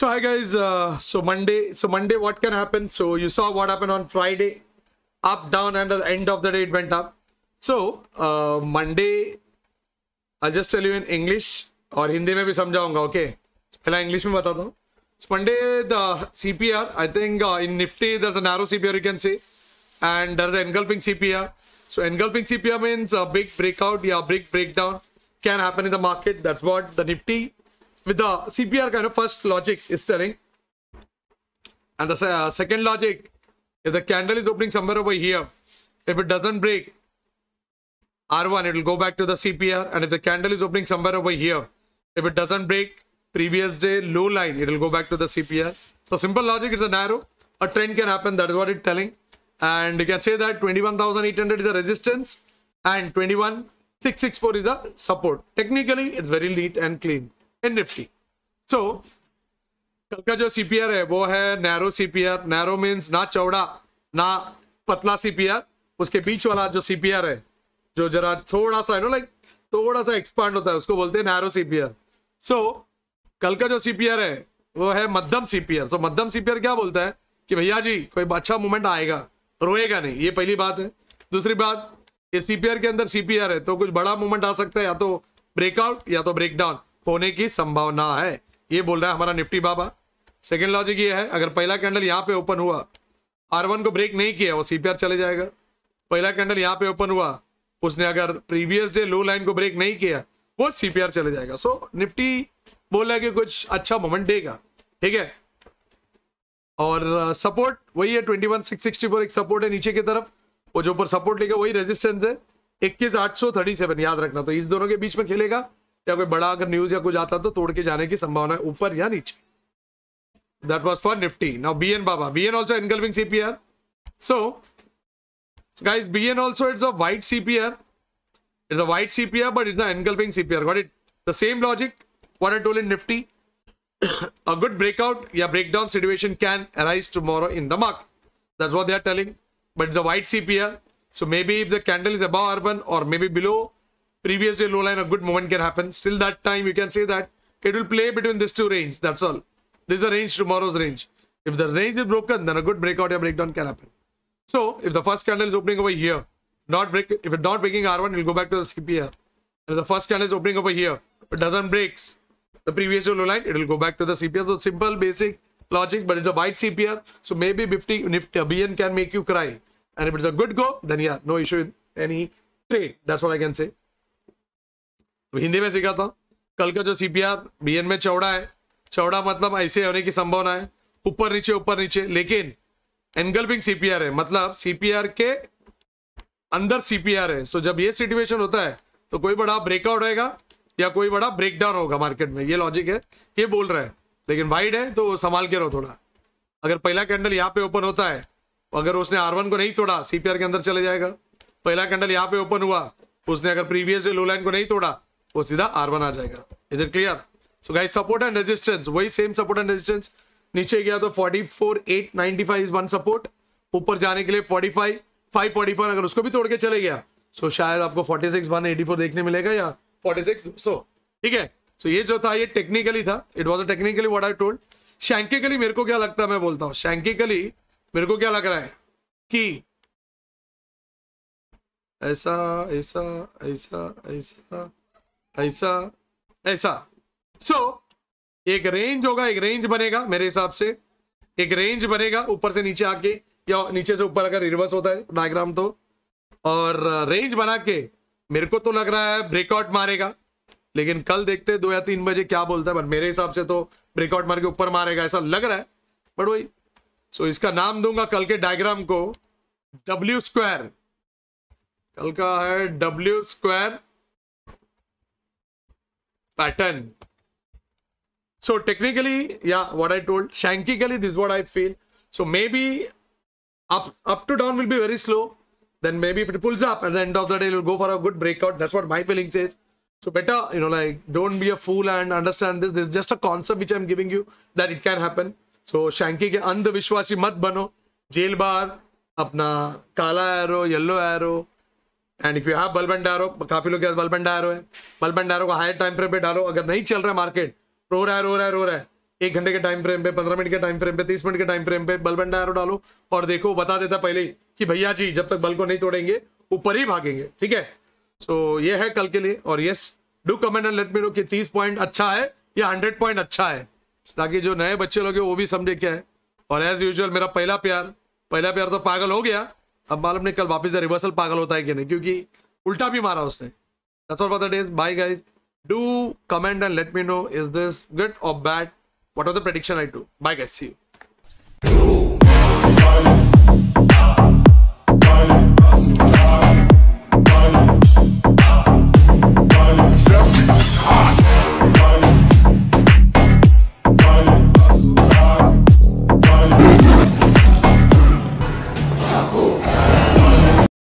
so hi guys uh, so monday so monday what can happen so you saw what happened on friday up down and at the end of the day it went up so uh, monday i'll just tell you in english or hindi maybe bhi samjhaunga okay pehle english mein batata so monday the cpr i think uh, in nifty there's a narrow cpr you can see and there's the engulfing cpr so engulfing cpr means a big breakout yeah big breakdown can happen in the market that's what the nifty with the CPR kind of first logic is telling. And the uh, second logic, if the candle is opening somewhere over here, if it doesn't break R1, it will go back to the CPR. And if the candle is opening somewhere over here, if it doesn't break previous day low line, it will go back to the CPR. So simple logic, is a narrow. A trend can happen. That is what it's telling. And you can say that 21,800 is a resistance and 21,664 is a support. Technically, it's very neat and clean. And Nifty so कल का जो CPR है वो है narrow CPR narrow means ना चौड़ा ना पतला सीपीआर उसके बीच वाला जो सीपीआर है जो जरा थोड़ा सा नो लाइक थोड़ा सा एक्सपांड होता है उसको बोलते हैं नैरो सीपीआर सो कल का जो सीपीआर है वो है मध्यम सीपीआर सो मध्यम सीपीआर क्या बोलता है कि भैया जी कोई अच्छा मोमेंट आएगा रोएगा नहीं ये पहली बात है दूसरी बात ये सीपीआर के अंदर सीपीआर है तो कुछ बड़ा मूवमेंट आ सकता है या तो ब्रेकआउट या तो ब्रेकडाउन होने की संभावना है ये बोल रहा है हमारा निफ्टी बाबा सेकेंड लॉजिक ये है अगर पहला कैंडल यहाँ पे ओपन हुआ आर को ब्रेक नहीं किया वो सीपीआर चले जाएगा पहला कैंडल यहाँ पे ओपन हुआ उसने अगर प्रीवियस डे लो लाइन को ब्रेक नहीं किया वो सीपीआर चले जाएगा सो निफ्टी निफ्टी रहा है कि कुछ अच्छा मोमेंट देगा ठीक है और सपोर्ट uh, वही है twenty one six sixty four एक सपोर्ट है नीचे की तरफ वो जो ऊपर सपोर्ट लेगा वही रेजिस्टेंस है इक्कीस आठ सौ थर्टी सेवन याद रखना तो इस दोनों के बीच में खेलेगा या कोई बड़ा अगर न्यूज या कुछ आता तो तोड़ के जाने की संभावना है ऊपर या नीचे that was for Nifty now B N बाबा B N also engulfing CPR so guys B N also it's a white CPR it's a white CPR but it's engulfing CPR got it the same logic what are told in Nifty a good breakout या break down situation can arise to tomorrow in the market That's what they are telling, but it's a white may be maybe if the candle is above urban or maybe below previous day low line, a good moment can happen. Still that time, you can say that it will play between these two range. That's all. This is the range, tomorrow's range. If the range is broken, then a good breakout or breakdown can happen. So if the first candle is opening over here, not break if it's not breaking R1, it'll go back to the CPR. And if the first candle is opening over here, it doesn't breaks the previous low line, it'll go back to the CPR. So simple, basic logic, but it's a white CPR. So maybe Nifty, Nifty uh, BN can make you cry. And if it's a good go, then yeah, no issue with any trade. That's what I can say. तो हिंदी में सिखाता हूँ कल का जो C P R B N में चौड़ा है चौड़ा मतलब ऐसे होने की संभावना है ऊपर नीचे ऊपर नीचे लेकिन एनगल्पिंग सीपीआर है मतलब सीपीआर के अंदर सीपीआर है सो जब ये सिचुएशन होता है तो कोई बड़ा ब्रेकआउट रहेगा या कोई बड़ा ब्रेकडाउन होगा मार्केट में ये लॉजिक है ये बोल रहा है लेकिन वाइड है तो संभाल के रहो थोड़ा अगर पहला कैंडल यहाँ पे ओपन होता है अगर उसने आर को नहीं तोड़ा सीपीआर के अंदर चले जाएगा पहला कैंडल यहाँ पे ओपन हुआ उसने अगर प्रीवियस लो लाइन को नहीं तोड़ा वो सीधा आर वन आ जाएगा is it clear so guys support and resistance वही सेम सपोर्ट एंड रेजिस्टेंस नीचे गया तो forty four eight ninety five is one support ऊपर जाने के लिए forty five five forty four अगर उसको भी तोड़ के चले गया सो so शायद आपको forty six one eighty four देखने मिलेगा या फोर्टी सिक्स सो ठीक है सो so ये जो था ये टेक्निकली था it was a technically what I told शैंकिकली मेरे को क्या लगता है मैं बोलता हूँ शैंकिकली मेरे को क्या लग रहा है कि ऐसा ऐसा ऐसा ऐसा ऐसा ऐसा सो so, एक रेंज होगा एक रेंज बनेगा मेरे हिसाब से एक रेंज बनेगा ऊपर से नीचे आके या नीचे से ऊपर अगर रिवर्स होता है डायग्राम तो और रेंज uh, बना के मेरे को तो लग रहा है ब्रेकआउट मारेगा लेकिन कल देखते हैं दो या तीन बजे क्या बोलता है बट मेरे हिसाब से तो ब्रेकआउट मार के ऊपर मारेगा ऐसा लग रहा है बट वही सो so, इसका नाम दूंगा कल के डायग्राम को डब्ल्यू स्क्वायर कल का है W square pattern. So technically, yeah, what I told, shankically, this is what I feel. So maybe up, up to down will be very slow. Then maybe if it pulls up at the end of the day, it will go for a good breakout. That's what my feeling says. So better, you know, like don't be a fool and understand this. This is just a concept which I'm giving you that it can happen. So Shanky के Vishwasi mat bano. Jail bar, apna kala arrow, yellow arrow. And if you have बल भंडारो काफी लोग बल भंडारो डायरो है बल भंडारो को higher time frame पे डालो अगर नहीं चल रहा है मार्केट रो रहा है रो रहा है रो रहा है एक घंटे के टाइम फ्रेम पे पंद्रह मिनट के टाइम फ्रेम पे तीस मिनट के टाइम फ्रेम पे बल भंडारो डालो और देखो बता देता पहले ही कि भैया जी जब तक बल को नहीं तोड़ेंगे ऊपर ही भागेंगे ठीक है सो so, ये है कल के लिए और yes do comment and let me know कि तीस पॉइंट अच्छा है या हंड्रेड पॉइंट अच्छा है ताकि जो नए बच्चे लोग वो भी समझे क्या है और एज यूजल मेरा पहला प्यार पहला प्यार तो पागल हो गया अब मालूम नहीं कल वापस रिवर्सल पागल होता है कि नहीं क्योंकि उल्टा भी मारा उसने bye guys do comment and let me know is this good और bad what are the prediction I too bye guys see you